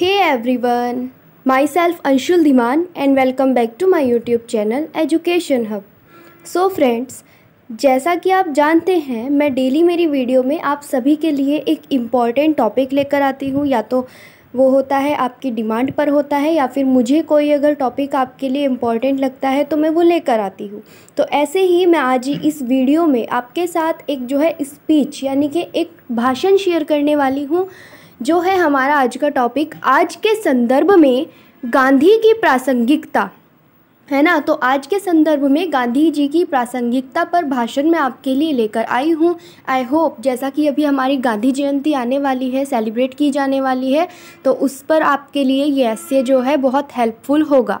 Hey everyone, myself Anshul Dhiman and welcome back to my YouTube channel Education Hub. So friends, जैसा कि आप जानते हैं मैं डेली मेरी वीडियो में आप सभी के लिए एक इम्पॉर्टेंट टॉपिक लेकर आती हूँ या तो वो होता है आपकी डिमांड पर होता है या फिर मुझे कोई अगर टॉपिक आपके लिए इम्पॉर्टेंट लगता है तो मैं वो लेकर आती हूँ तो ऐसे ही मैं आज इस वीडियो में आपके साथ एक जो है स्पीच यानी कि एक भाषण शेयर करने वाली हूँ जो है हमारा आज का टॉपिक आज के संदर्भ में गांधी की प्रासंगिकता है ना तो आज के संदर्भ में गांधी जी की प्रासंगिकता पर भाषण मैं आपके लिए लेकर आई हूँ आई होप जैसा कि अभी हमारी गांधी जयंती आने वाली है सेलिब्रेट की जाने वाली है तो उस पर आपके लिए ये ऐसे जो है बहुत हेल्पफुल होगा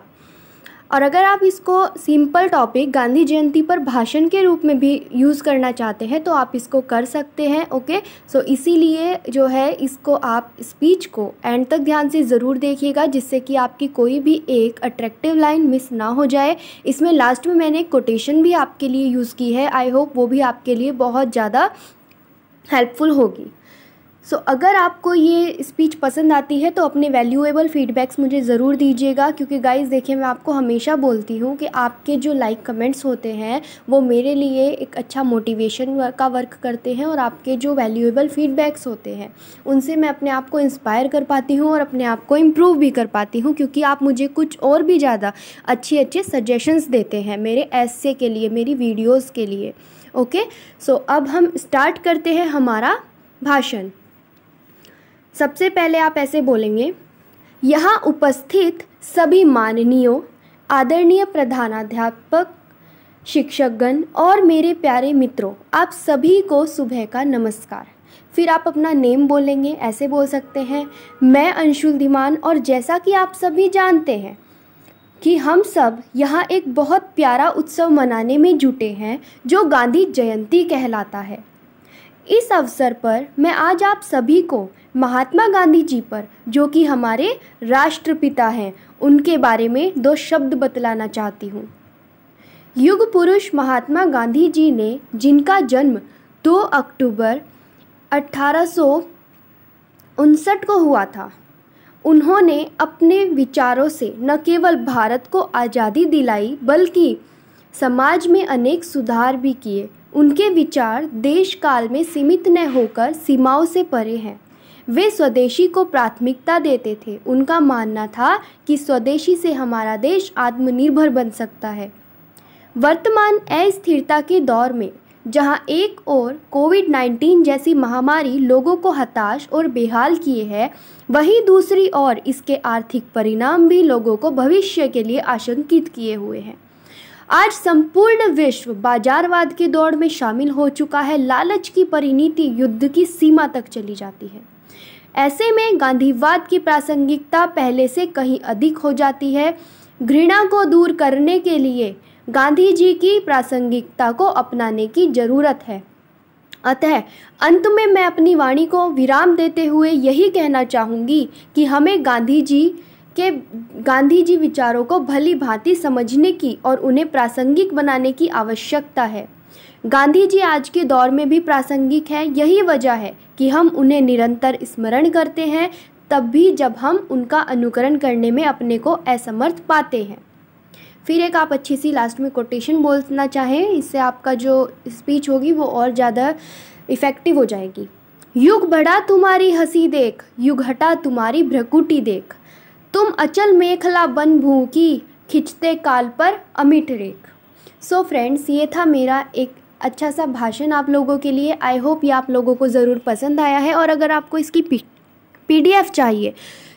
और अगर आप इसको सिंपल टॉपिक गांधी जयंती पर भाषण के रूप में भी यूज़ करना चाहते हैं तो आप इसको कर सकते हैं ओके सो so, इसीलिए जो है इसको आप स्पीच को एंड तक ध्यान से ज़रूर देखिएगा जिससे कि आपकी कोई भी एक अट्रैक्टिव लाइन मिस ना हो जाए इसमें लास्ट में मैंने कोटेशन भी आपके लिए यूज़ की है आई होप वो भी आपके लिए बहुत ज़्यादा हेल्पफुल होगी सो so, अगर आपको ये स्पीच पसंद आती है तो अपने वैल्यूएबल फीडबैक्स मुझे ज़रूर दीजिएगा क्योंकि गाइस देखिए मैं आपको हमेशा बोलती हूँ कि आपके जो लाइक कमेंट्स होते हैं वो मेरे लिए एक अच्छा मोटिवेशन का वर्क करते हैं और आपके जो वैल्यूएबल फीडबैक्स होते हैं उनसे मैं अपने आप को इंस्पायर कर पाती हूँ और अपने आप को इम्प्रूव भी कर पाती हूँ क्योंकि आप मुझे कुछ और भी ज़्यादा अच्छे अच्छे सजेशंस देते हैं मेरे ऐसे के लिए मेरी वीडियोज़ के लिए ओके सो so, अब हम स्टार्ट करते हैं हमारा भाषण सबसे पहले आप ऐसे बोलेंगे यहाँ उपस्थित सभी माननीयों आदरणीय प्रधानाध्यापक शिक्षकगण और मेरे प्यारे मित्रों आप सभी को सुबह का नमस्कार फिर आप अपना नेम बोलेंगे ऐसे बोल सकते हैं मैं अंशुल धीमान और जैसा कि आप सभी जानते हैं कि हम सब यहाँ एक बहुत प्यारा उत्सव मनाने में जुटे हैं जो गांधी जयंती कहलाता है इस अवसर पर मैं आज आप सभी को महात्मा गांधी जी पर जो कि हमारे राष्ट्रपिता हैं उनके बारे में दो शब्द बतलाना चाहती हूँ युग पुरुष महात्मा गांधी जी ने जिनका जन्म 2 अक्टूबर अट्ठारह को हुआ था उन्होंने अपने विचारों से न केवल भारत को आज़ादी दिलाई बल्कि समाज में अनेक सुधार भी किए उनके विचार देश काल में सीमित न होकर सीमाओं से परे हैं वे स्वदेशी को प्राथमिकता देते थे उनका मानना था कि स्वदेशी से हमारा देश आत्मनिर्भर बन सकता है वर्तमान अस्थिरता के दौर में जहां एक ओर कोविड 19 जैसी महामारी लोगों को हताश और बेहाल किए है वहीं दूसरी ओर इसके आर्थिक परिणाम भी लोगों को भविष्य के लिए आशंकित किए हुए हैं आज संपूर्ण विश्व बाजारवाद की दौड़ में शामिल हो चुका है लालच की परिणीति युद्ध की सीमा तक चली जाती है ऐसे में गांधीवाद की प्रासंगिकता पहले से कहीं अधिक हो जाती है घृणा को दूर करने के लिए गांधी जी की प्रासंगिकता को अपनाने की ज़रूरत है अतः अंत में मैं अपनी वाणी को विराम देते हुए यही कहना चाहूँगी कि हमें गांधी जी के गांधी जी विचारों को भली भांति समझने की और उन्हें प्रासंगिक बनाने की आवश्यकता है गांधी जी आज के दौर में भी प्रासंगिक है यही वजह है कि हम उन्हें निरंतर स्मरण करते हैं तब भी जब हम उनका अनुकरण करने में अपने को असमर्थ पाते हैं फिर एक आप अच्छी सी लास्ट में कोटेशन बोलना चाहें इससे आपका जो स्पीच होगी वो और ज़्यादा इफ़ेक्टिव हो जाएगी युग बढ़ा तुम्हारी हंसी देख युग हटा तुम्हारी भ्रकुटी देख तुम अचल मेखला बन भू की खिंचते काल पर अमिट रेख सो फ्रेंड्स ये था मेरा एक अच्छा सा भाषण आप लोगों के लिए आई होप ये आप लोगों को ज़रूर पसंद आया है और अगर आपको इसकी पीडीएफ चाहिए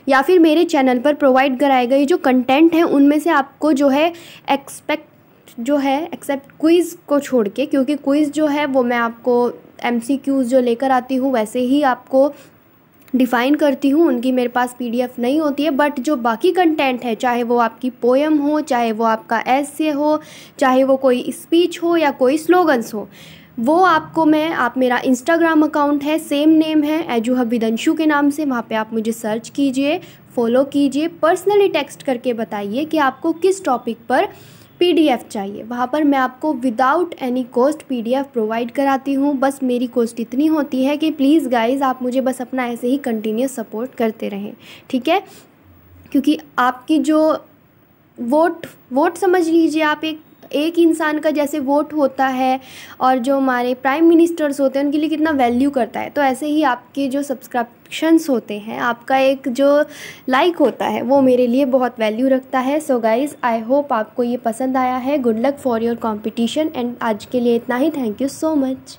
या फिर मेरे चैनल पर प्रोवाइड कराए गए जो कंटेंट हैं उनमें से आपको जो है एक्सपेक्ट जो है एक्सेप्ट क्विज़ को छोड़ के क्योंकि क्विज़ जो है वो मैं आपको एम जो लेकर आती हूँ वैसे ही आपको डिफ़ाइन करती हूँ उनकी मेरे पास पीडीएफ नहीं होती है बट जो बाकी कंटेंट है चाहे वो आपकी पोएम हो चाहे वो आपका एसे हो चाहे वो कोई स्पीच हो या कोई स्लोगन्स हो वो आपको मैं आप मेरा इंस्टाग्राम अकाउंट है सेम नेम है एजूह विदंशु के नाम से वहाँ पे आप मुझे सर्च कीजिए फॉलो कीजिए पर्सनली टेक्स्ट करके बताइए कि आपको किस टॉपिक पर पीडीएफ चाहिए वहाँ पर मैं आपको without any cost PDF provide कराती हूँ बस मेरी कॉस्ट इतनी होती है कि प्लीज़ गाइस आप मुझे बस अपना ऐसे ही कंटिन्यूस सपोर्ट करते रहें ठीक है क्योंकि आपकी जो वोट वोट समझ लीजिए आप एक एक इंसान का जैसे वोट होता है और जो हमारे प्राइम मिनिस्टर्स होते हैं उनके लिए कितना वैल्यू करता है तो ऐसे ही आपके जो सब्सक्रिप्शंस होते हैं आपका एक जो लाइक होता है वो मेरे लिए बहुत वैल्यू रखता है सो गाइज़ आई होप आपको ये पसंद आया है good luck for your competition and आज के लिए इतना ही थैंक यू सो मच